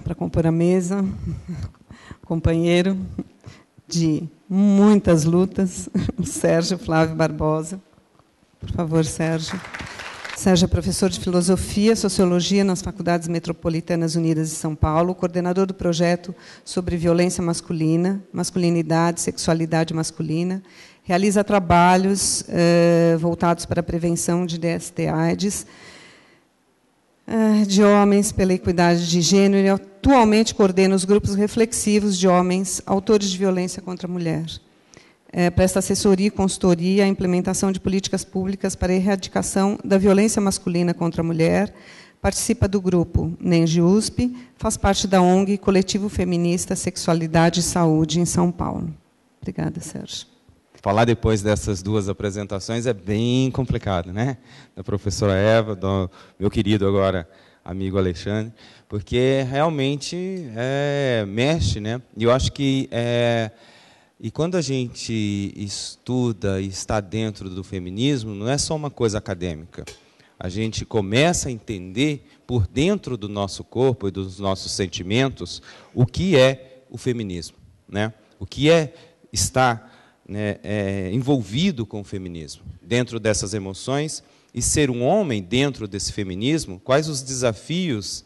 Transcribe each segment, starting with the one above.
para compor a mesa, companheiro de muitas lutas, o Sérgio Flávio Barbosa. Por favor, Sérgio. Sérgio é professor de Filosofia e Sociologia nas Faculdades Metropolitanas Unidas de São Paulo, coordenador do projeto sobre violência masculina, masculinidade, sexualidade masculina. Realiza trabalhos eh, voltados para a prevenção de DST-AIDS ah, de Homens pela Equidade de Gênero e atualmente coordena os grupos reflexivos de homens autores de violência contra a mulher. É, presta assessoria e consultoria à implementação de políticas públicas para a erradicação da violência masculina contra a mulher. Participa do grupo NENGE USP, faz parte da ONG Coletivo Feminista Sexualidade e Saúde, em São Paulo. Obrigada, Sérgio falar depois dessas duas apresentações é bem complicado, né? Da professora Eva, do meu querido agora amigo Alexandre, porque realmente é, mexe, né? E eu acho que é, e quando a gente estuda e está dentro do feminismo, não é só uma coisa acadêmica. A gente começa a entender por dentro do nosso corpo e dos nossos sentimentos o que é o feminismo, né? O que é estar né, é, envolvido com o feminismo, dentro dessas emoções, e ser um homem dentro desse feminismo, quais os desafios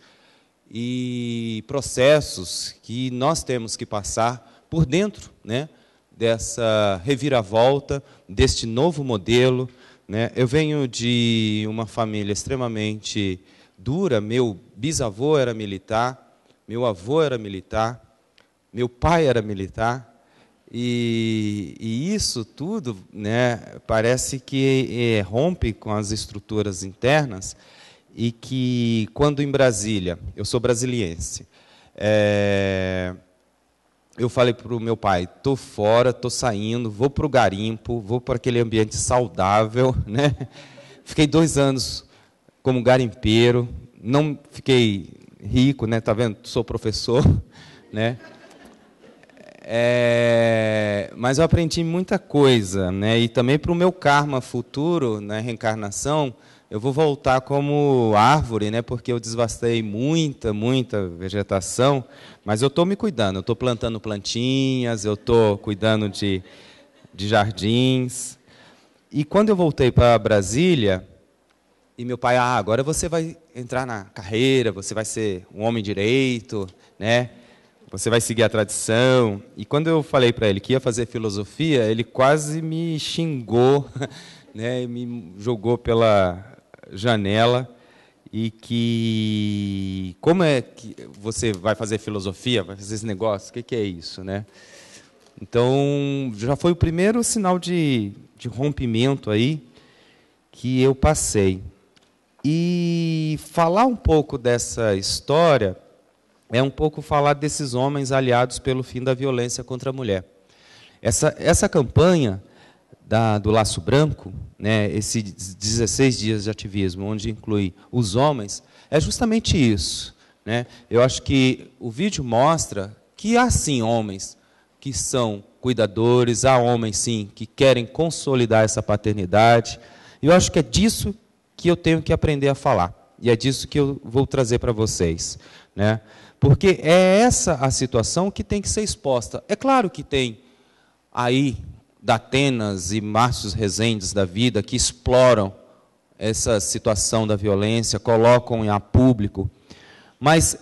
e processos que nós temos que passar por dentro né, dessa reviravolta, deste novo modelo. Né? Eu venho de uma família extremamente dura, meu bisavô era militar, meu avô era militar, meu pai era militar, e, e isso tudo né, parece que é, rompe com as estruturas internas e que quando em Brasília, eu sou brasiliense, é, eu falei para o meu pai, tô fora, tô saindo, vou para o garimpo, vou para aquele ambiente saudável, né? Fiquei dois anos como garimpeiro, não fiquei rico, né? Tá vendo? Sou professor, né? É, mas eu aprendi muita coisa, né? E também para o meu karma futuro, na né, reencarnação, eu vou voltar como árvore, né? Porque eu desvastei muita, muita vegetação, mas eu estou me cuidando. Eu estou plantando plantinhas, eu estou cuidando de, de jardins. E quando eu voltei para Brasília, e meu pai, ah, agora você vai entrar na carreira, você vai ser um homem direito, né? Você vai seguir a tradição. E quando eu falei para ele que ia fazer filosofia, ele quase me xingou, né, me jogou pela janela e que como é que você vai fazer filosofia, vai fazer esse negócio, o que, que é isso, né? Então já foi o primeiro sinal de, de rompimento aí que eu passei. E falar um pouco dessa história é um pouco falar desses homens aliados pelo fim da violência contra a mulher. Essa, essa campanha da, do Laço Branco, né, esses 16 dias de ativismo, onde inclui os homens, é justamente isso. Né? Eu acho que o vídeo mostra que há sim homens que são cuidadores, há homens sim que querem consolidar essa paternidade. E eu acho que é disso que eu tenho que aprender a falar. E é disso que eu vou trazer para vocês. Né? Porque é essa a situação que tem que ser exposta. É claro que tem aí Datenas e Márcios Rezendes da vida que exploram essa situação da violência, colocam a público. Mas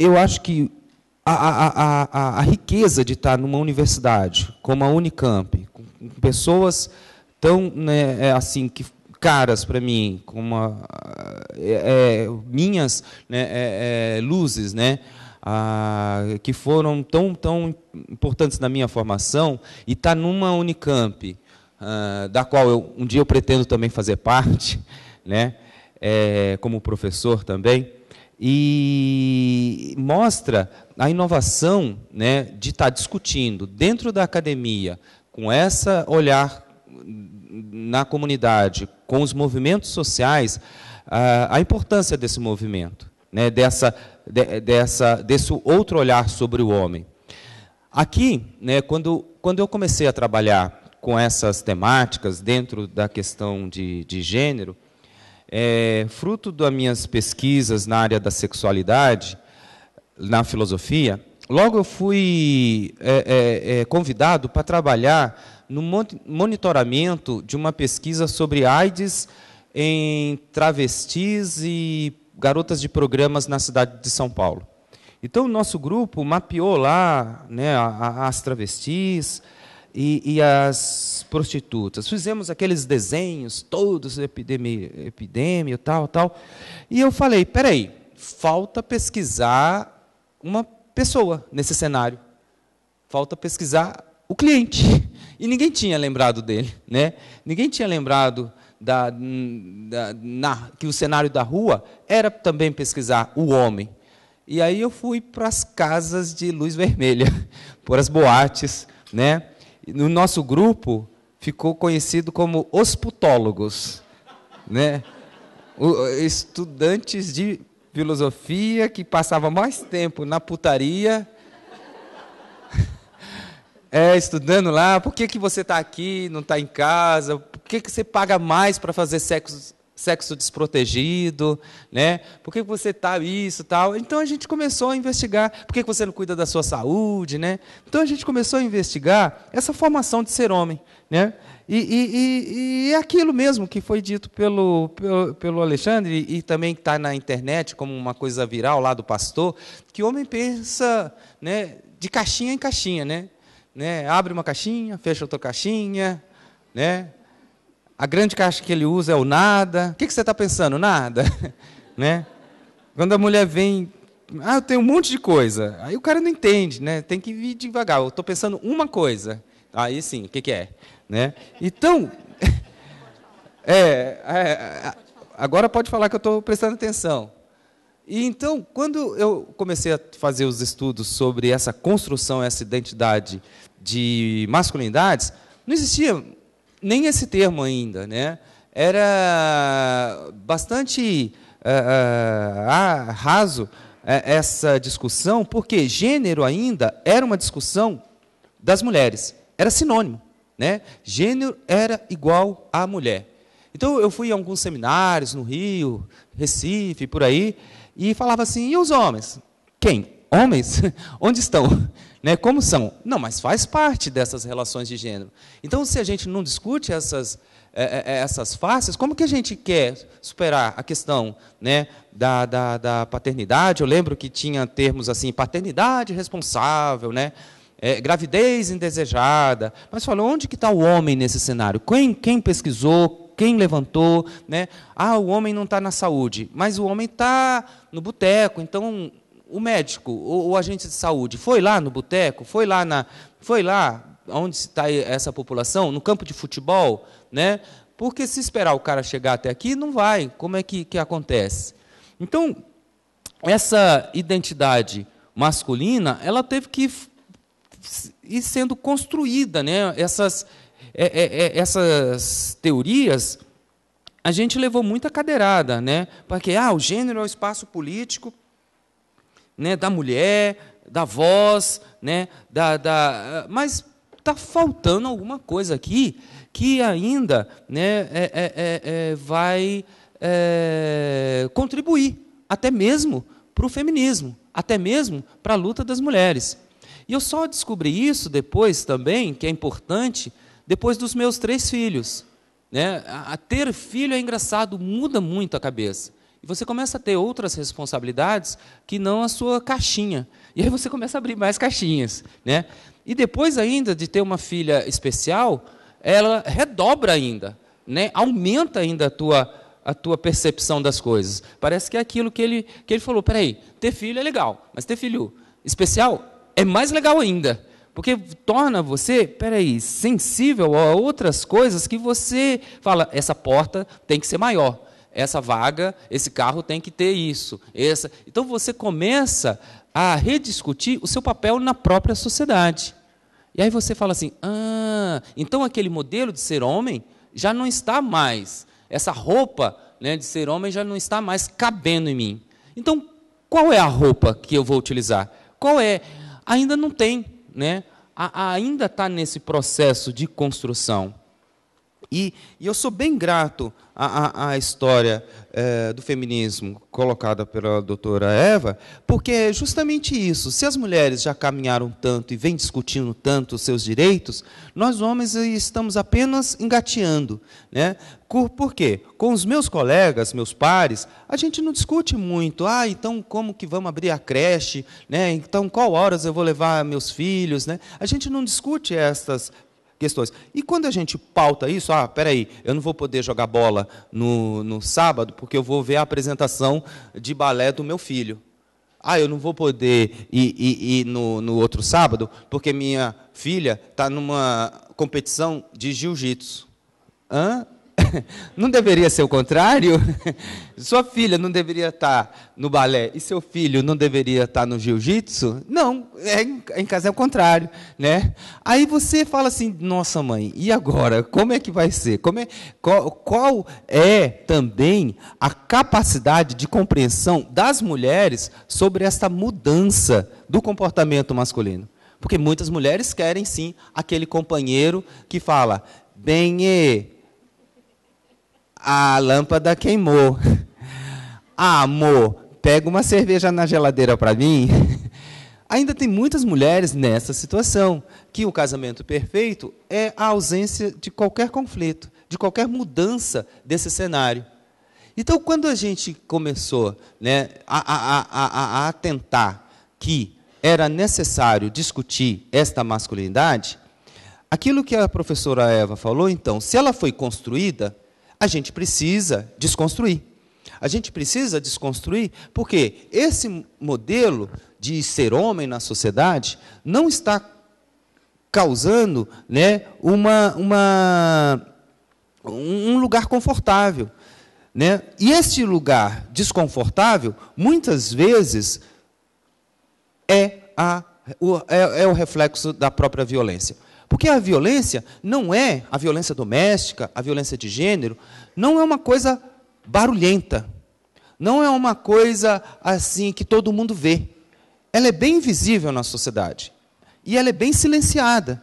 eu acho que a, a, a, a, riqueza de estar numa universidade como a Unicamp, com, pessoas tão né, é assim que caras para mim, como a, é, é, minhas né, é, é luzes, né? que foram tão, tão importantes na minha formação e está numa Unicamp, ah, da qual eu, um dia eu pretendo também fazer parte, né? É, como professor também, e mostra a inovação né, de estar tá discutindo dentro da academia, com esse olhar na comunidade, com os movimentos sociais, a, a importância desse movimento, né, dessa, de, dessa, desse outro olhar sobre o homem. Aqui, né, quando, quando eu comecei a trabalhar com essas temáticas dentro da questão de, de gênero, é, fruto das minhas pesquisas na área da sexualidade, na filosofia, logo eu fui é, é, é convidado para trabalhar no monitoramento de uma pesquisa sobre AIDS em travestis e garotas de programas na cidade de São Paulo. Então, o nosso grupo mapeou lá né, as travestis e, e as prostitutas. Fizemos aqueles desenhos todos, epidemia, tal, tal. E eu falei, peraí, falta pesquisar uma pessoa nesse cenário. Falta pesquisar o cliente. E ninguém tinha lembrado dele, né? Ninguém tinha lembrado da, da, na, que o cenário da rua era também pesquisar o homem. E aí eu fui para as casas de luz vermelha, para as boates. Né? No nosso grupo ficou conhecido como os putólogos. Né? O, estudantes de filosofia que passava mais tempo na putaria é, estudando lá, por que, que você está aqui, não está em casa, que, que você paga mais para fazer sexo, sexo desprotegido, né? Por que você tá isso, tal? Então a gente começou a investigar. Por que você não cuida da sua saúde, né? Então a gente começou a investigar essa formação de ser homem, né? E, e, e, e é aquilo mesmo que foi dito pelo, pelo, pelo Alexandre e também está na internet como uma coisa viral lá do pastor, que o homem pensa, né? De caixinha em caixinha, né? né? Abre uma caixinha, fecha outra caixinha, né? A grande caixa que ele usa é o nada. O que, que você está pensando? Nada. né? Quando a mulher vem, ah, eu tenho um monte de coisa. Aí o cara não entende, né? Tem que vir devagar. Eu estou pensando uma coisa. Aí sim, o que, que é? Né? Então, é, é, agora pode falar que eu estou prestando atenção. E então, quando eu comecei a fazer os estudos sobre essa construção, essa identidade de masculinidades, não existia nem esse termo ainda, né? Era bastante uh, uh, raso uh, essa discussão, porque gênero ainda era uma discussão das mulheres, era sinônimo, né? Gênero era igual à mulher. Então eu fui a alguns seminários no Rio, Recife, por aí, e falava assim: e os homens? Quem? homens, onde estão? Né? Como são? Não, mas faz parte dessas relações de gênero. Então, se a gente não discute essas, é, é, é, essas faces, como que a gente quer superar a questão né, da, da, da paternidade? Eu lembro que tinha termos assim, paternidade responsável, né? É, gravidez indesejada. Mas falou, onde que está o homem nesse cenário? Quem, quem pesquisou? Quem levantou? Né? Ah, o homem não está na saúde, mas o homem está no boteco, então o médico, o, o agente de saúde, foi lá no boteco, foi lá na, foi lá onde está essa população, no campo de futebol, né? Porque se esperar o cara chegar até aqui, não vai. Como é que, que acontece? Então, essa identidade masculina, ela teve que ir sendo construída, né? Essas, é, é, é, essas teorias, a gente levou muita cadeirada, né? Porque ah, o gênero é o espaço político né, da mulher, da voz, né, da, da mas está faltando alguma coisa aqui que ainda né, é, é, é, é vai é, contribuir, até mesmo para o feminismo, até mesmo para a luta das mulheres. E eu só descobri isso depois também, que é importante, depois dos meus três filhos. Né? a ter filho é engraçado, muda muito a cabeça. E você começa a ter outras responsabilidades que não a sua caixinha. E aí você começa a abrir mais caixinhas. Né? E depois ainda de ter uma filha especial, ela redobra ainda, né? aumenta ainda a tua, a tua percepção das coisas. Parece que é aquilo que ele, que ele falou, peraí, ter filho é legal, mas ter filho especial é mais legal ainda. Porque torna você, peraí, sensível a outras coisas que você fala, essa porta tem que ser maior essa vaga, esse carro tem que ter isso. Essa. Então você começa a rediscutir o seu papel na própria sociedade. E aí você fala assim: ah, então aquele modelo de ser homem já não está mais, essa roupa né, de ser homem já não está mais cabendo em mim. Então, qual é a roupa que eu vou utilizar? Qual é? Ainda não tem, né? A, ainda está nesse processo de construção. E, e, eu sou bem grato à, à, à história é, do feminismo colocada pela doutora Eva, porque é justamente isso. Se as mulheres já caminharam tanto e vêm discutindo tanto os seus direitos, nós homens estamos apenas engateando. Né? Por quê? Com os meus colegas, meus pares, a gente não discute muito. Ah, então como que vamos abrir a creche? Né? Então qual horas eu vou levar meus filhos? Né? A gente não discute estas questões. E quando a gente pauta isso, ah, peraí, eu não vou poder jogar bola no, no sábado porque eu vou ver a apresentação de balé do meu filho. Ah, eu não vou poder ir, ir, ir no, no outro sábado porque minha filha está numa competição de jiu-jitsu. Hã? não deveria ser o contrário? Sua filha não deveria estar tá no balé e seu filho não deveria estar tá no jiu-jitsu? Não, é, em casa é o contrário, né? Aí você fala assim, nossa mãe, e agora? Como é que vai ser? Como é, qual, qual é também a capacidade de compreensão das mulheres sobre esta mudança do comportamento masculino? Porque muitas mulheres querem sim aquele companheiro que fala, bem, e a lâmpada queimou. Ah, amor, pega uma cerveja na geladeira para mim. Ainda tem muitas mulheres nessa situação, que o casamento perfeito é a ausência de qualquer conflito, de qualquer mudança desse cenário. Então, quando a gente começou né, a, a, a, a atentar que era necessário discutir esta masculinidade, aquilo que a professora Eva falou, então, se ela foi construída, a gente precisa desconstruir. A gente precisa desconstruir porque esse modelo de ser homem na sociedade não está causando né, uma, uma, um lugar confortável. Né? E este lugar desconfortável, muitas vezes, é, a, é, é o reflexo da própria violência. Porque a violência não é, a violência doméstica, a violência de gênero, não é uma coisa barulhenta. Não é uma coisa assim que todo mundo vê. Ela é bem visível na sociedade. E ela é bem silenciada.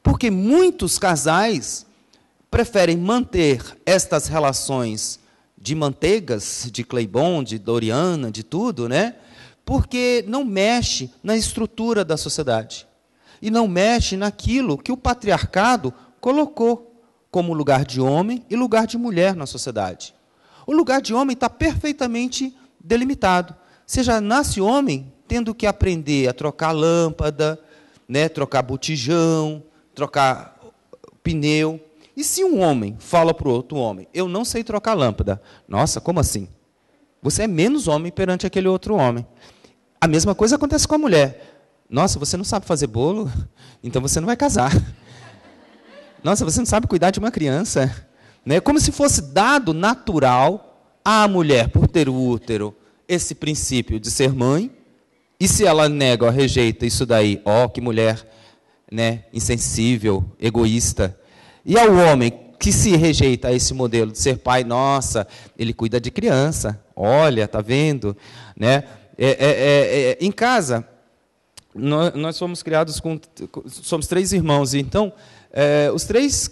Porque muitos casais preferem manter estas relações de manteigas, de Cleibon, de Doriana, de tudo, né? Porque não mexe na estrutura da sociedade e não mexe naquilo que o patriarcado colocou como lugar de homem e lugar de mulher na sociedade. O lugar de homem está perfeitamente delimitado. Você já nasce homem tendo que aprender a trocar lâmpada, né, trocar botijão, trocar pneu. E se um homem fala para o outro homem, eu não sei trocar lâmpada, nossa, como assim? Você é menos homem perante aquele outro homem. A mesma coisa acontece com a mulher. Nossa, você não sabe fazer bolo? Então você não vai casar. Nossa, você não sabe cuidar de uma criança. Né? Como se fosse dado natural à mulher, por ter o útero, esse princípio de ser mãe. E se ela nega, ou rejeita isso daí, ó, que mulher né, insensível, egoísta. E ao homem que se rejeita a esse modelo de ser pai, nossa, ele cuida de criança, olha, tá vendo? Né? É, é, é, é em casa, nós, nós somos criados com. Somos três irmãos, então é, os três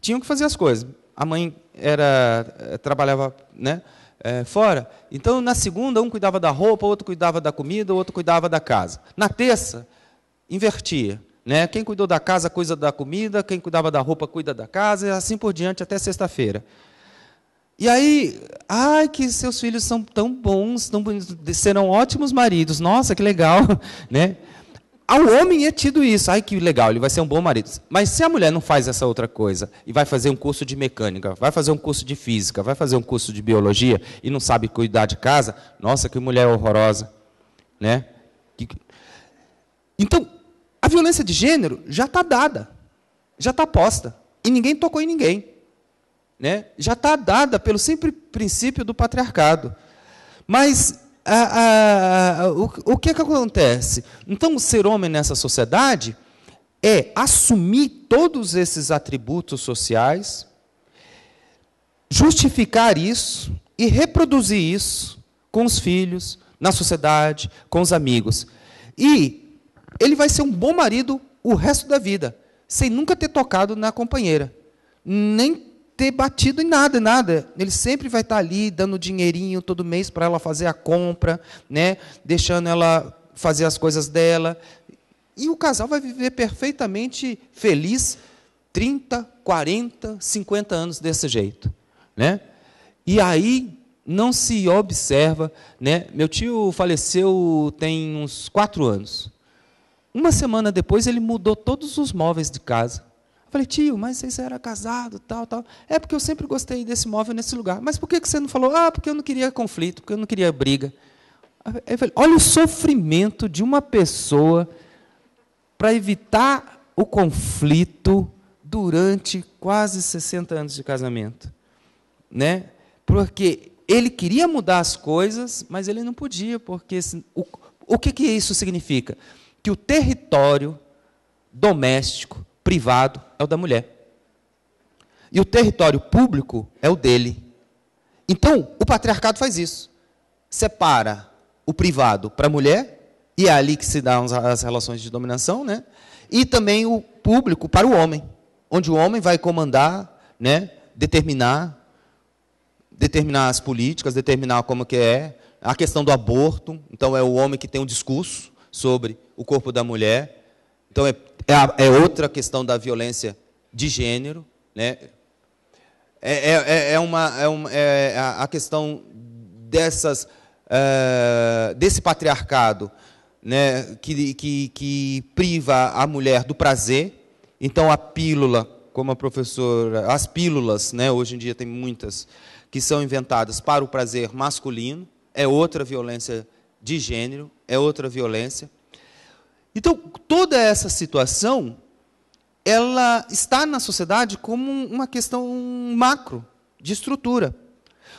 tinham que fazer as coisas. A mãe era é, trabalhava né, é, fora, então na segunda um cuidava da roupa, outro cuidava da comida, outro cuidava da casa. Na terça, invertia. Né? Quem cuidou da casa cuida da comida, quem cuidava da roupa cuida da casa, e assim por diante até sexta-feira. E aí, ai, que seus filhos são tão bons, tão bonitos, serão ótimos maridos. Nossa, que legal, né? Ao homem é tido isso. Ai, que legal, ele vai ser um bom marido. Mas se a mulher não faz essa outra coisa e vai fazer um curso de mecânica, vai fazer um curso de física, vai fazer um curso de biologia e não sabe cuidar de casa, nossa, que mulher horrorosa, né? Então, a violência de gênero já está dada, já está posta e ninguém tocou em ninguém né, já está dada pelo simples princípio do patriarcado. Mas a, a, o, o que, é que acontece? Então, ser homem nessa sociedade é assumir todos esses atributos sociais, justificar isso e reproduzir isso com os filhos, na sociedade, com os amigos. E ele vai ser um bom marido o resto da vida, sem nunca ter tocado na companheira, nem ter batido em nada, nada. Ele sempre vai estar ali dando dinheirinho todo mês para ela fazer a compra, né? Deixando ela fazer as coisas dela. E o casal vai viver perfeitamente feliz 30, 40, 50 anos desse jeito, né? E aí não se observa, né? Meu tio faleceu tem uns quatro anos. Uma semana depois ele mudou todos os móveis de casa Falei, tio, mas você era casado, tal, tal. É porque eu sempre gostei desse móvel nesse lugar. Mas por que você não falou? Ah, porque eu não queria conflito, porque eu não queria briga. Falei, olha o sofrimento de uma pessoa para evitar o conflito durante quase 60 anos de casamento. Né? Porque ele queria mudar as coisas, mas ele não podia, porque o, o que, que isso significa? Que o território doméstico privado é o da mulher. E o território público é o dele. Então, o patriarcado faz isso. Separa o privado para a mulher, e é ali que se dão as relações de dominação, né? e também o público para o homem, onde o homem vai comandar, né? determinar, determinar as políticas, determinar como que é, a questão do aborto, então é o homem que tem um discurso sobre o corpo da mulher, então, é, é, é outra questão da violência de gênero. Né? É, é, é, é uma, é uma, é a questão dessas, eh, desse patriarcado né, que, que, que priva a mulher do prazer. Então, a pílula, como a professora, as pílulas, né, hoje em dia tem muitas, que são inventadas para o prazer masculino, é outra violência de gênero, é outra violência. Então, toda essa situação ela está na sociedade como uma questão macro de estrutura.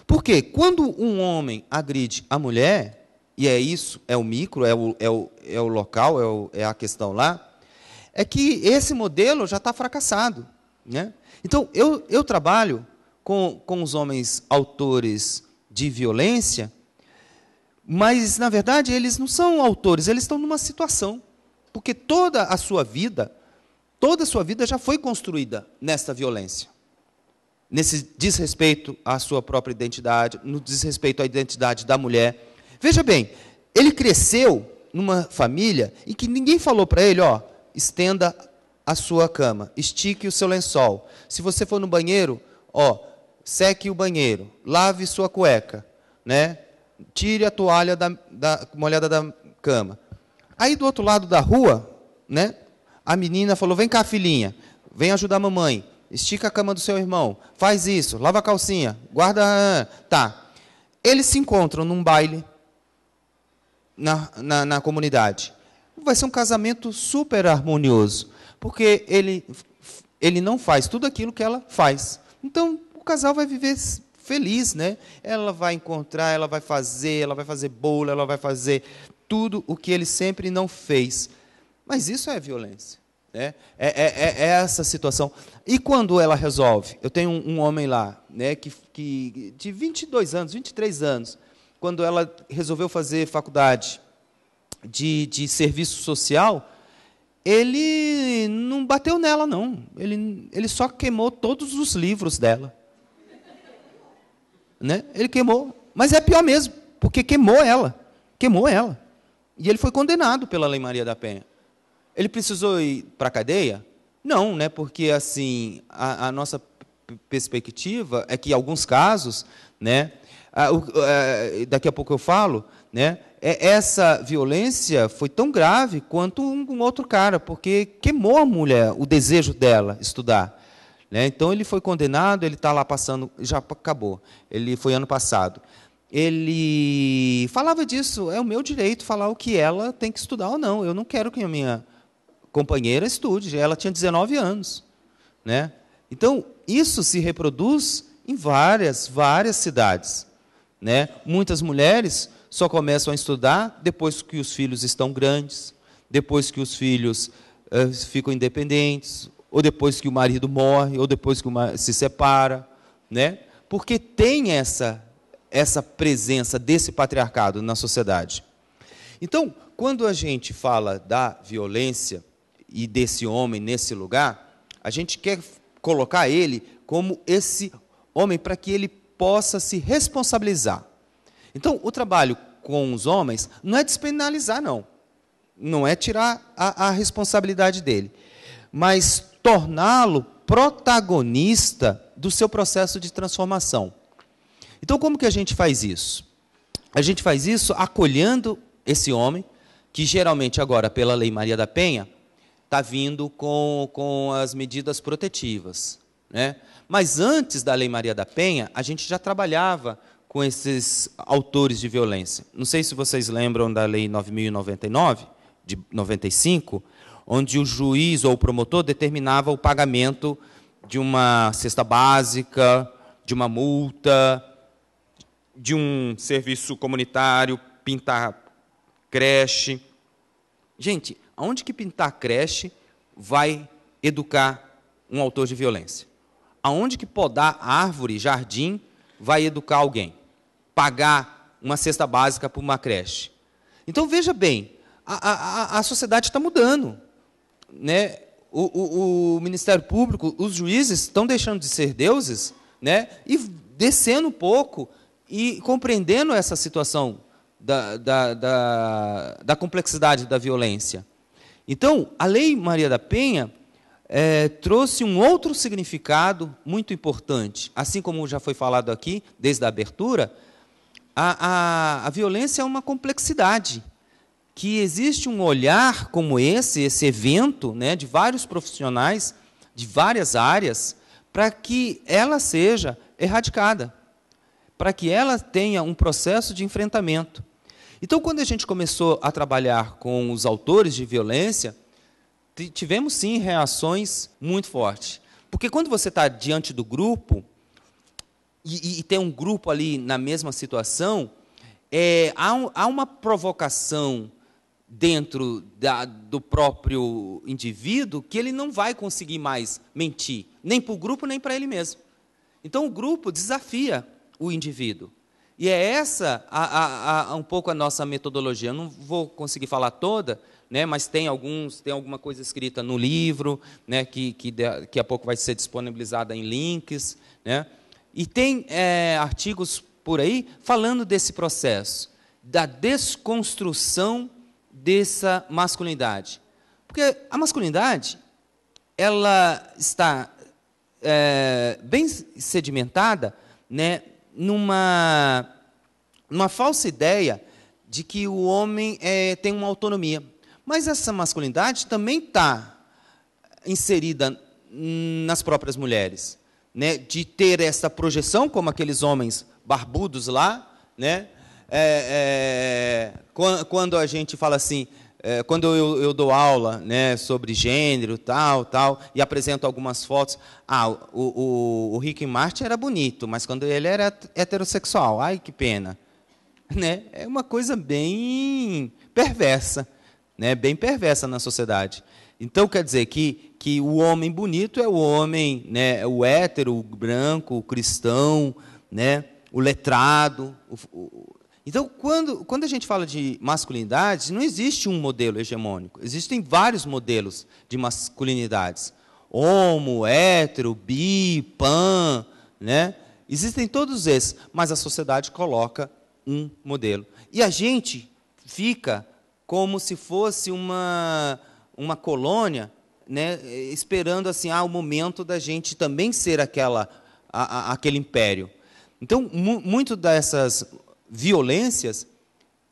Porque quando um homem agride a mulher, e é isso, é o micro, é o, é o, é o local, é, o, é a questão lá, é que esse modelo já está fracassado. Né? Então, eu, eu trabalho com, com os homens autores de violência, mas, na verdade, eles não são autores, eles estão numa situação. Porque toda a sua vida, toda a sua vida já foi construída nessa violência. Nesse desrespeito à sua própria identidade, no desrespeito à identidade da mulher. Veja bem, ele cresceu numa família em que ninguém falou para ele, ó, estenda a sua cama, estique o seu lençol. Se você for no banheiro, ó, seque o banheiro, lave sua cueca, né? Tire a toalha da, da molhada da cama. Aí do outro lado da rua, né, a menina falou: "Vem cá, filhinha, vem ajudar a mamãe. Estica a cama do seu irmão, faz isso, lava a calcinha, guarda, tá". Eles se encontram num baile na, na, na comunidade. Vai ser um casamento super harmonioso, porque ele ele não faz tudo aquilo que ela faz. Então, o casal vai viver feliz, né? Ela vai encontrar, ela vai fazer, ela vai fazer bolo, ela vai fazer tudo o que ele sempre não fez. Mas isso é violência. Né? É, é, é, é, essa situação. E quando ela resolve? Eu tenho um, um homem lá, né, que, que, de 22 anos, 23 anos, quando ela resolveu fazer faculdade de, de serviço social, ele não bateu nela, não. Ele, ele só queimou todos os livros dela. Né? Ele queimou. Mas é pior mesmo, porque queimou ela. Queimou ela. E ele foi condenado pela Lei Maria da Penha. Ele precisou ir para a cadeia? Não, né? Porque assim a, a nossa perspectiva é que alguns casos, né? A, a, daqui a pouco eu falo, né? É, essa violência foi tão grave quanto um, um, outro cara, porque queimou a mulher, o desejo dela estudar. Né? Então ele foi condenado, ele está lá passando, já acabou. Ele foi ano passado ele falava disso, é o meu direito falar o que ela tem que estudar ou não. Eu não quero que a minha companheira estude. Ela tinha 19 anos, né? Então, isso se reproduz em várias, várias cidades, né? Muitas mulheres só começam a estudar depois que os filhos estão grandes, depois que os filhos uh, ficam independentes, ou depois que o marido morre, ou depois que se separa, né? Porque tem essa essa presença desse patriarcado na sociedade. Então, quando a gente fala da violência e desse homem nesse lugar, a gente quer colocar ele como esse homem para que ele possa se responsabilizar. Então, o trabalho com os homens não é despenalizar, não. Não é tirar a, a responsabilidade dele, mas torná-lo protagonista do seu processo de transformação. Então, como que a gente faz isso? A gente faz isso acolhendo esse homem, que geralmente agora, pela Lei Maria da Penha, está vindo com, com as medidas protetivas. Né? Mas antes da Lei Maria da Penha, a gente já trabalhava com esses autores de violência. Não sei se vocês lembram da Lei 9099, de 95, onde o juiz ou o promotor determinava o pagamento de uma cesta básica, de uma multa, de um serviço comunitário, pintar creche. Gente, aonde que pintar creche vai educar um autor de violência? Aonde que podar árvore, jardim, vai educar alguém? Pagar uma cesta básica para uma creche. Então veja bem, a, a, a sociedade está mudando. Né? O, o, o, Ministério Público, os juízes estão deixando de ser deuses né? e descendo um pouco e compreendendo essa situação da, da, da, da complexidade da violência. Então, a Lei Maria da Penha é, trouxe um outro significado muito importante. Assim como já foi falado aqui, desde a abertura, a, a, a violência é uma complexidade que existe um olhar como esse, esse evento, né, de vários profissionais de várias áreas, para que ela seja erradicada para que ela tenha um processo de enfrentamento. Então, quando a gente começou a trabalhar com os autores de violência, tivemos sim reações muito fortes. Porque quando você está diante do grupo, e, e, tem um grupo ali na mesma situação, é, há, um, há, uma provocação dentro da, do próprio indivíduo que ele não vai conseguir mais mentir, nem para o grupo, nem para ele mesmo. Então o grupo desafia o indivíduo. E é essa a, a, a, um pouco a nossa metodologia. Eu não vou conseguir falar toda, né, mas tem alguns, tem alguma coisa escrita no livro, né, que, que daqui a pouco vai ser disponibilizada em links. Né, e tem é, artigos por aí falando desse processo, da desconstrução dessa masculinidade. Porque a masculinidade ela está é, bem sedimentada né, numa, numa falsa ideia de que o homem é, tem uma autonomia. Mas essa masculinidade também está inserida nas próprias mulheres, né? de ter essa projeção, como aqueles homens barbudos lá, né? É, é, quando a gente fala assim, é, quando eu, eu, dou aula né, sobre gênero, tal, tal, e apresento algumas fotos, ah, o, o, o Rick Martin era bonito, mas quando ele era heterossexual, ai que pena. Né? É uma coisa bem perversa, né? bem perversa na sociedade. Então quer dizer que, que o homem bonito é o homem, né? o hétero, o branco, o cristão, né? o letrado, o, o então, quando, quando a gente fala de masculinidade, não existe um modelo hegemônico. Existem vários modelos de masculinidades. Homo, hétero, bi, pan, né? Existem todos esses, mas a sociedade coloca um modelo. E a gente fica como se fosse uma, uma colônia, né, esperando assim, ah, o momento da gente também ser aquela, a, a, aquele império. Então, mu muito dessas violências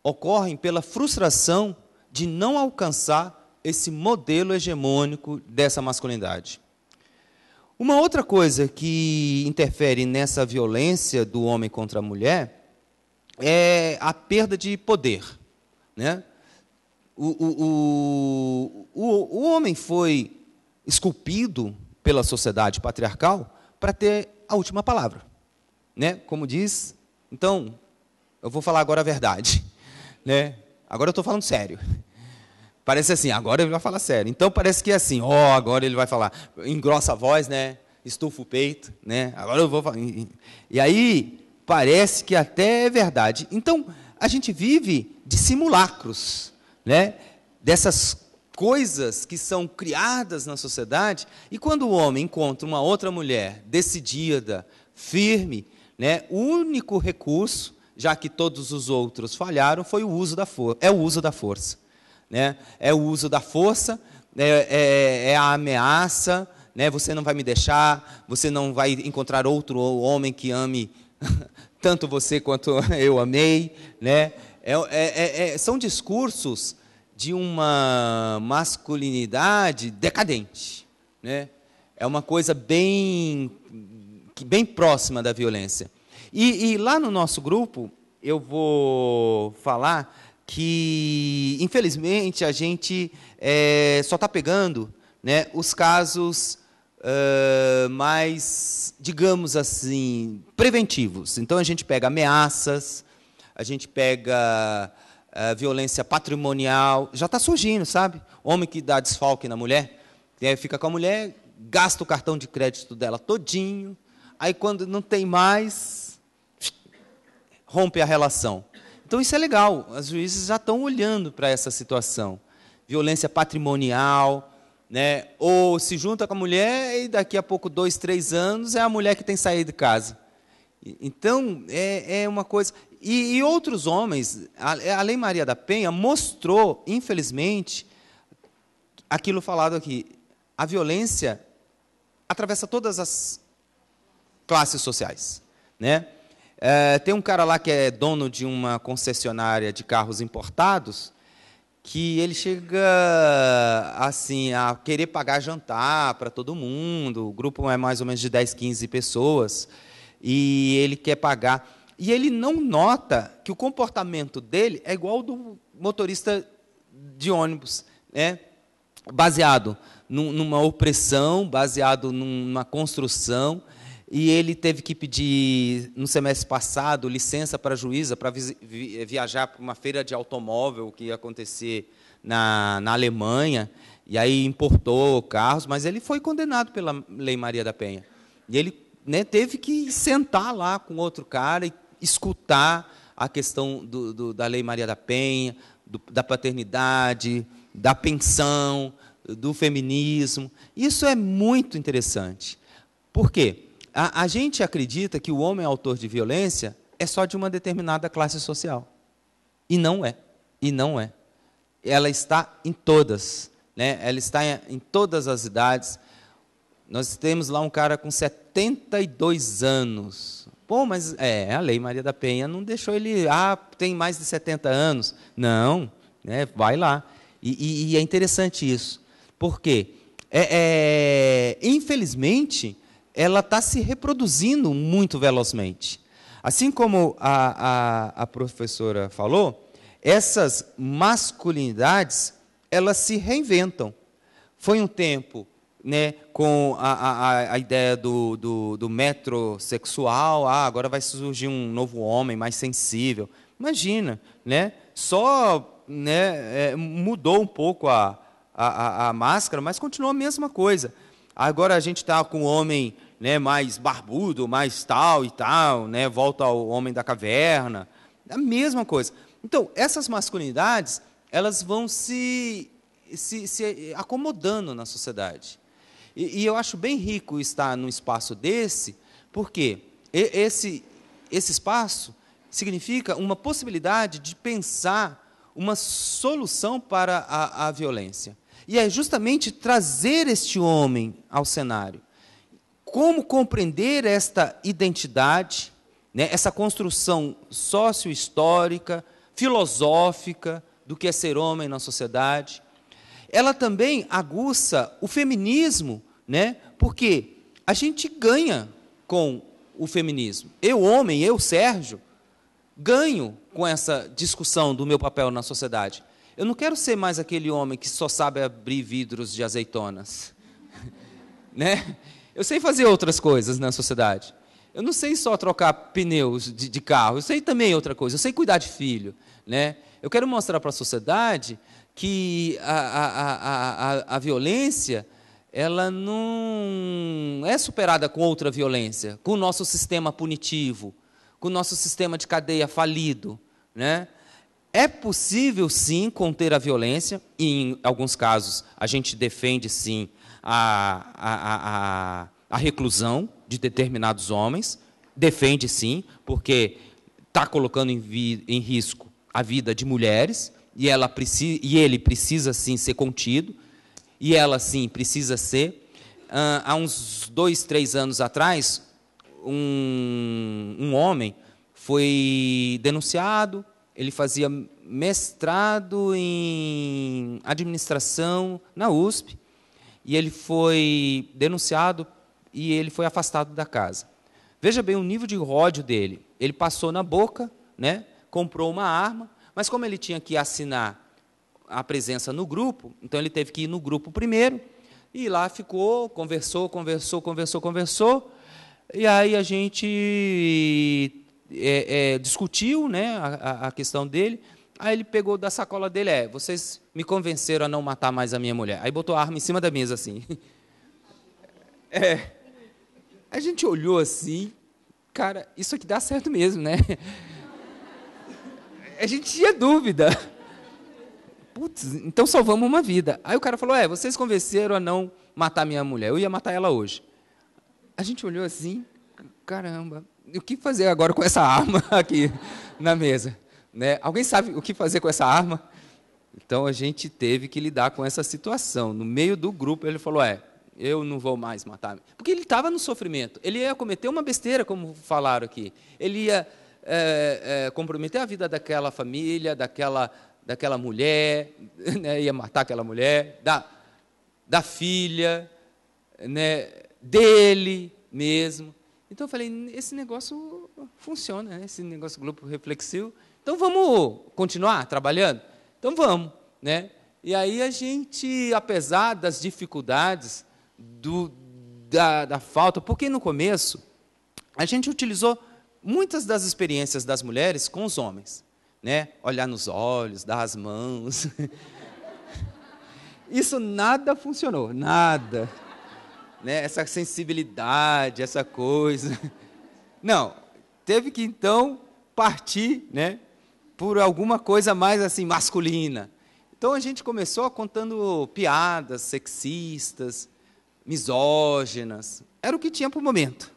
ocorrem pela frustração de não alcançar esse modelo hegemônico dessa masculinidade. Uma outra coisa que interfere nessa violência do homem contra a mulher é a perda de poder. Né? O, o, o, o homem foi esculpido pela sociedade patriarcal para ter a última palavra. Né? Como diz, então, eu vou falar agora a verdade. Né? Agora eu estou falando sério. Parece assim, agora ele vai falar sério. Então parece que é assim, ó, oh, agora ele vai falar, engrossa a voz, né? Estufa o peito, né? Agora eu vou falar. E aí parece que até é verdade. Então a gente vive de simulacros, né? Dessas coisas que são criadas na sociedade, e quando o homem encontra uma outra mulher decidida, firme, né, o único recurso já que todos os outros falharam, foi o uso da força. É o uso da força. Né? É o uso da força, é, é, é a ameaça, né? você não vai me deixar, você não vai encontrar outro homem que ame tanto você quanto eu amei. Né? É, é, é, é, são discursos de uma masculinidade decadente. Né? É uma coisa bem, bem próxima da violência. E, e lá no nosso grupo, eu vou falar que, infelizmente, a gente é, só está pegando né, os casos uh, mais, digamos assim, preventivos. Então, a gente pega ameaças, a gente pega uh, violência patrimonial. Já está surgindo, sabe? Homem que dá desfalque na mulher, aí fica com a mulher, gasta o cartão de crédito dela todinho, aí, quando não tem mais, rompe a relação. Então isso é legal, as juízes já estão olhando para essa situação. Violência patrimonial, né? ou se junta com a mulher e daqui a pouco, dois, três anos, é a mulher que tem saído de casa. Então, é, é uma coisa. E, e, outros homens, a, a Lei Maria da Penha mostrou, infelizmente, aquilo falado aqui. A violência atravessa todas as classes sociais. Né? É, tem um cara lá que é dono de uma concessionária de carros importados, que ele chega assim a querer pagar jantar para todo mundo. O grupo é mais ou menos de 10, 15 pessoas e ele quer pagar. E ele não nota que o comportamento dele é igual ao do motorista de ônibus, né? baseado num, numa opressão, baseado num, numa construção e ele teve que pedir, no semestre passado, licença para a juíza para eh, viajar para uma feira de automóvel que ia acontecer na, na Alemanha, e aí importou carros, mas ele foi condenado pela Lei Maria da Penha. E ele né, teve que sentar lá com outro cara e escutar a questão do, do, da Lei Maria da Penha, do, da paternidade, da pensão, do feminismo. Isso é muito interessante. Por quê? A, a gente acredita que o homem autor de violência é só de uma determinada classe social. E não é. E não é. Ela está em todas. Né? Ela está em, em todas as idades. Nós temos lá um cara com 72 anos. Pô, mas é, a Lei Maria da Penha não deixou ele. Ah, tem mais de 70 anos. Não, né, vai lá. E, e, e é interessante isso. Por quê? É, é, infelizmente, ela está se reproduzindo muito velozmente. Assim como a, a, a professora falou, essas masculinidades elas se reinventam. Foi um tempo né, com a, a, a ideia do, do, do metrosexual, ah, agora vai surgir um novo homem mais sensível. Imagina, né? só né, é, mudou um pouco a, a, a, máscara, mas continua a mesma coisa. Agora a gente está com o homem né, mais barbudo, mais tal e tal, né, volta ao homem da caverna, a mesma coisa. Então, essas masculinidades, elas vão se, se, se acomodando na sociedade. E, e, eu acho bem rico estar num espaço desse, porque esse, esse espaço significa uma possibilidade de pensar uma solução para a, a violência. E é justamente trazer este homem ao cenário como compreender esta identidade, né, essa construção socio histórica filosófica do que é ser homem na sociedade. Ela também aguça o feminismo, né, porque a gente ganha com o feminismo. Eu, homem, eu, Sérgio, ganho com essa discussão do meu papel na sociedade. Eu não quero ser mais aquele homem que só sabe abrir vidros de azeitonas. né? Eu sei fazer outras coisas na sociedade. Eu não sei só trocar pneus de, de carro, eu sei também outra coisa, eu sei cuidar de filho. Né? Eu quero mostrar para a sociedade que a, a, a, a, violência ela não é superada com outra violência, com o nosso sistema punitivo, com o nosso sistema de cadeia falido. Né? É possível, sim, conter a violência, e em alguns casos a gente defende, sim, a, a, a, a reclusão de determinados homens, defende sim, porque está colocando em, vi, em, risco a vida de mulheres, e, ela precisa, e ele precisa sim ser contido, e ela sim precisa ser. Ah, há uns dois, três anos atrás, um, um homem foi denunciado, ele fazia mestrado em administração na USP, e ele foi denunciado e ele foi afastado da casa. Veja bem o nível de ódio dele. Ele passou na boca, né? comprou uma arma, mas como ele tinha que assinar a presença no grupo, então ele teve que ir no grupo primeiro, e lá ficou, conversou, conversou, conversou, conversou, e aí a gente é, é, discutiu né, a, a questão dele, Aí ele pegou da sacola dele, é, vocês me convenceram a não matar mais a minha mulher. Aí botou a arma em cima da mesa, assim. É. A gente olhou assim, cara, isso aqui dá certo mesmo, né? A gente tinha dúvida. Putz, então salvamos uma vida. Aí o cara falou, é, vocês convenceram a não matar minha mulher, eu ia matar ela hoje. A gente olhou assim, caramba, o que fazer agora com essa arma aqui na mesa? Né? Alguém sabe o que fazer com essa arma? Então a gente teve que lidar com essa situação. No meio do grupo ele falou: é, eu não vou mais matar. Porque ele estava no sofrimento. Ele ia cometer uma besteira, como falaram aqui. Ele ia é, é, comprometer a vida daquela família, daquela, daquela mulher, né? ia matar aquela mulher, da, da filha, né? dele mesmo. Então eu falei: esse negócio funciona, né? esse negócio grupo reflexivo então vamos continuar trabalhando? Então vamos, né? E aí a gente, apesar das dificuldades, do, da, da falta, porque no começo a gente utilizou muitas das experiências das mulheres com os homens, né? Olhar nos olhos, dar as mãos. Isso nada funcionou, nada. Né? Essa sensibilidade, essa coisa. Não, teve que então partir, né, por alguma coisa mais assim masculina. Então a gente começou contando piadas sexistas, misóginas. Era o que tinha para o momento.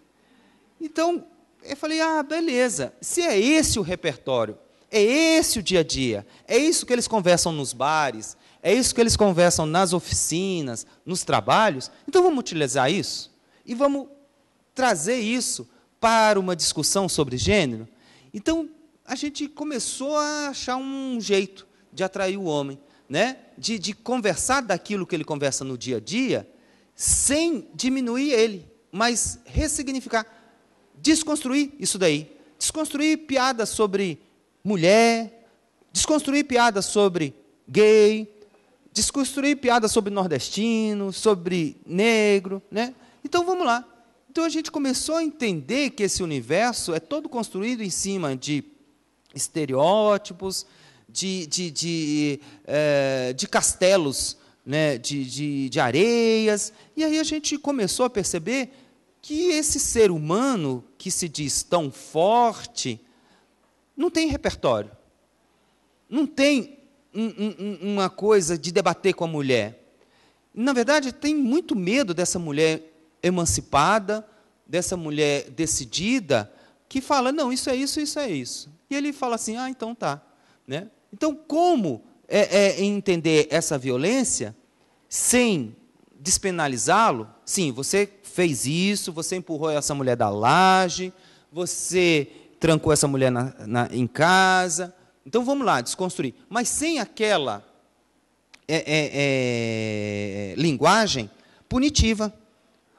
Então eu falei: ah, beleza. Se é esse o repertório, é esse o dia a dia, é isso que eles conversam nos bares, é isso que eles conversam nas oficinas, nos trabalhos, então vamos utilizar isso e vamos trazer isso para uma discussão sobre gênero. Então, a gente começou a achar um jeito de atrair o homem, né? de, de conversar daquilo que ele conversa no dia a dia, sem diminuir ele, mas ressignificar, desconstruir isso daí. Desconstruir piadas sobre mulher, desconstruir piadas sobre gay, desconstruir piadas sobre nordestino, sobre negro, né? Então vamos lá. Então a gente começou a entender que esse universo é todo construído em cima de estereótipos, de, de, de, é, de castelos né, de, de, de areias. E aí a gente começou a perceber que esse ser humano que se diz tão forte não tem repertório, não tem um, um, uma coisa de debater com a mulher. Na verdade, tem muito medo dessa mulher emancipada, dessa mulher decidida, que fala, não, isso é isso, isso é isso. E ele fala assim, ah, então tá. Né? Então, como é, é entender essa violência sem despenalizá-lo? Sim, você fez isso, você empurrou essa mulher da laje, você trancou essa mulher na, na, em casa. Então vamos lá, desconstruir. Mas sem aquela é, é, é, linguagem punitiva,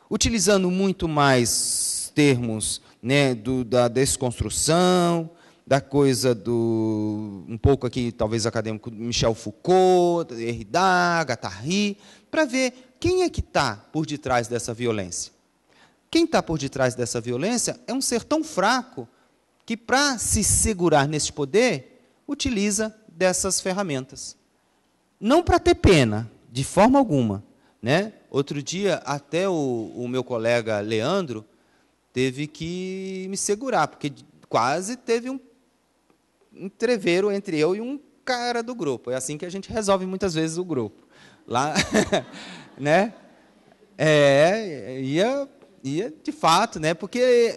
utilizando muito mais termos né, do, da desconstrução, da coisa do um pouco aqui talvez acadêmico Michel Foucault, Derrida, Guattari, para ver quem é que está por detrás dessa violência. Quem está por detrás dessa violência é um ser tão fraco que para se segurar nesse poder utiliza dessas ferramentas. Não para ter pena, de forma alguma, né? Outro dia até o, o meu colega Leandro teve que me segurar, porque quase teve um entreveiro entre eu e um cara do grupo. É assim que a gente resolve muitas vezes o grupo. Lá, né? É, ia, ia de fato, né? Porque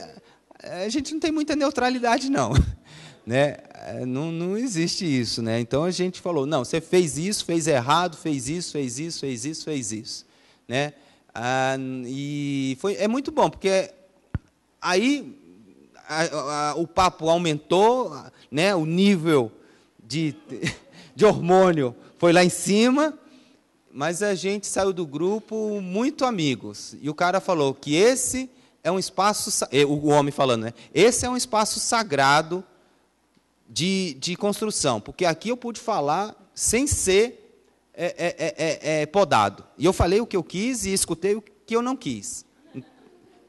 a gente não tem muita neutralidade, não. Né? É, não, não existe isso, né? Então a gente falou, não, você fez isso, fez errado, fez isso, fez isso, fez isso, fez isso, né? Ah, e foi, é muito bom, porque Aí a, a, o papo aumentou, né? o nível de, de hormônio foi lá em cima, mas a gente saiu do grupo muito amigos. E o cara falou que esse é um espaço, eh, o homem falando, né? Esse é um espaço sagrado de, de construção, porque aqui eu pude falar sem ser é, é, é, podado. E eu falei o que eu quis e escutei o que eu não quis.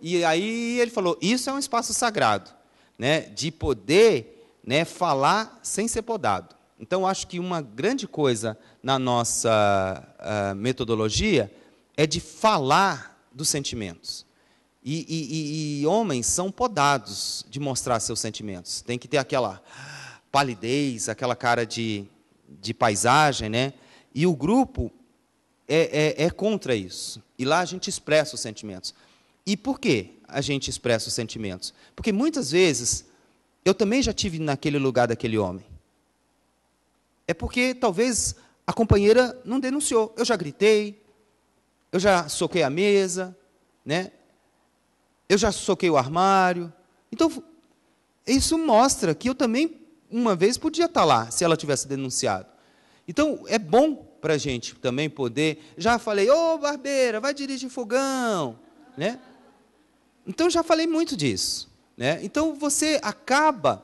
E aí ele falou: isso é um espaço sagrado, né, de poder né, falar sem ser podado. Então, acho que uma grande coisa na nossa uh, metodologia é de falar dos sentimentos. E, e, e, e, homens são podados de mostrar seus sentimentos. Tem que ter aquela palidez, aquela cara de, de paisagem, né? E o grupo é, é, é contra isso. E lá a gente expressa os sentimentos. E por que a gente expressa os sentimentos? Porque muitas vezes eu também já tive naquele lugar daquele homem. É porque talvez a companheira não denunciou. Eu já gritei, eu já soquei a mesa, né? Eu já soquei o armário. Então, isso mostra que eu também, uma vez, podia estar lá, se ela tivesse denunciado. Então, é bom para a gente também poder. Já falei, ô oh, barbeira, vai dirigir fogão, né? Então já falei muito disso. Né? Então você acaba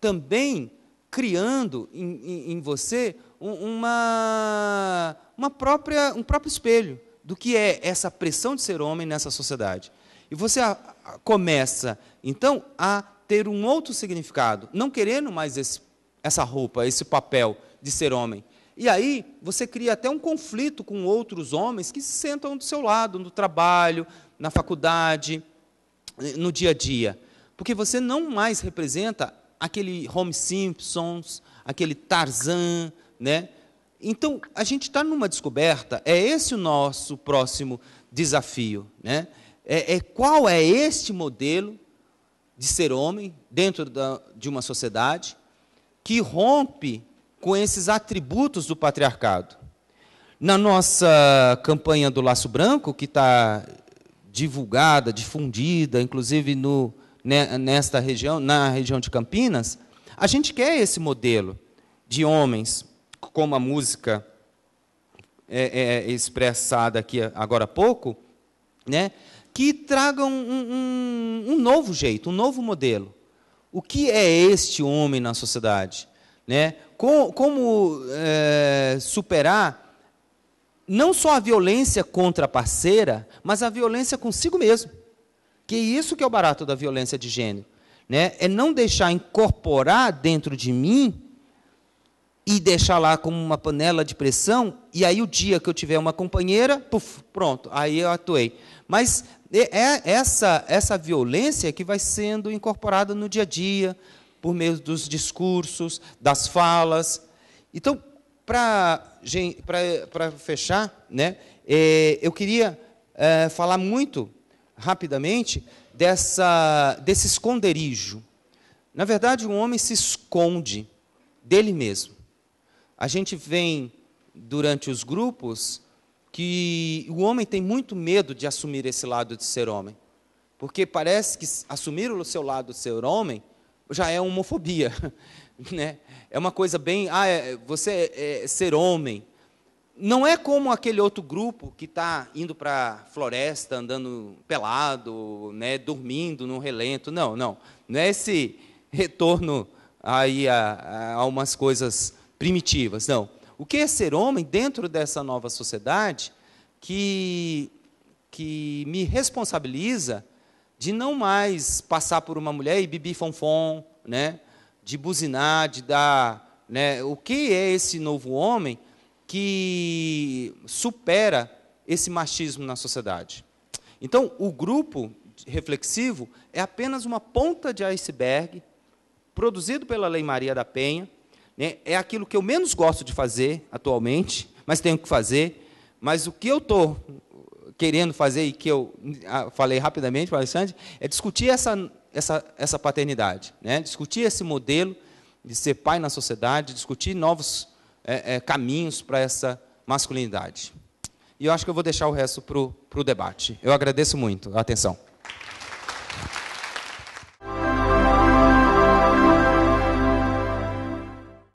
também criando em, em, em você uma, uma própria, um próprio espelho do que é essa pressão de ser homem nessa sociedade. E você a, a, começa, então, a ter um outro significado, não querendo mais esse, essa roupa, esse papel de ser homem. E aí você cria até um conflito com outros homens que se sentam do seu lado, no trabalho, na faculdade, no dia a dia, porque você não mais representa aquele Home Simpsons, aquele Tarzan, né? Então a gente está numa descoberta. É esse o nosso próximo desafio, né? É, é qual é este modelo de ser homem dentro da, de uma sociedade que rompe com esses atributos do patriarcado. Na nossa campanha do Laço Branco, que está divulgada, difundida, inclusive no, né, nesta região, na região de Campinas, a gente quer esse modelo de homens, como a música é, é, é expressada aqui agora há pouco, né, que tragam um, um, um novo jeito, um novo modelo. O que é este homem na sociedade? Né? Como, como é, superar não só a violência contra a parceira, mas a violência consigo mesmo. Que é isso que é o barato da violência de gênero. Né? É não deixar incorporar dentro de mim e deixar lá como uma panela de pressão, e aí o dia que eu tiver uma companheira, puff, pronto, aí eu atuei. Mas é, é essa, essa violência que vai sendo incorporada no dia a dia, por meio dos discursos, das falas. Então, para para fechar, né, é, eu queria é, falar muito rapidamente dessa, desse esconderijo. Na verdade, o um homem se esconde dele mesmo. A gente vem durante os grupos que o homem tem muito medo de assumir esse lado de ser homem. Porque parece que assumir o seu lado de ser homem já é homofobia. né? É uma coisa bem, ah, é, é, você é, é, ser homem. Não é como aquele outro grupo que está indo para a floresta, andando pelado, né, dormindo num relento. Não, não. Não é esse retorno aí a, a, a umas coisas primitivas, não. O que é ser homem dentro dessa nova sociedade que, que me responsabiliza de não mais passar por uma mulher e bibi fonfon, né? de buzinar, de dar. Né, o que é esse novo homem que supera esse machismo na sociedade? Então, o grupo reflexivo é apenas uma ponta de iceberg produzido pela Lei Maria da Penha. Né, é aquilo que eu menos gosto de fazer atualmente, mas tenho que fazer. Mas o que eu estou querendo fazer e que eu ah, falei rapidamente para o Alexandre é discutir essa essa, essa paternidade, né? discutir esse modelo de ser pai na sociedade, discutir novos é, é, caminhos para essa masculinidade. E eu acho que eu vou deixar o resto para o debate. Eu agradeço muito a atenção.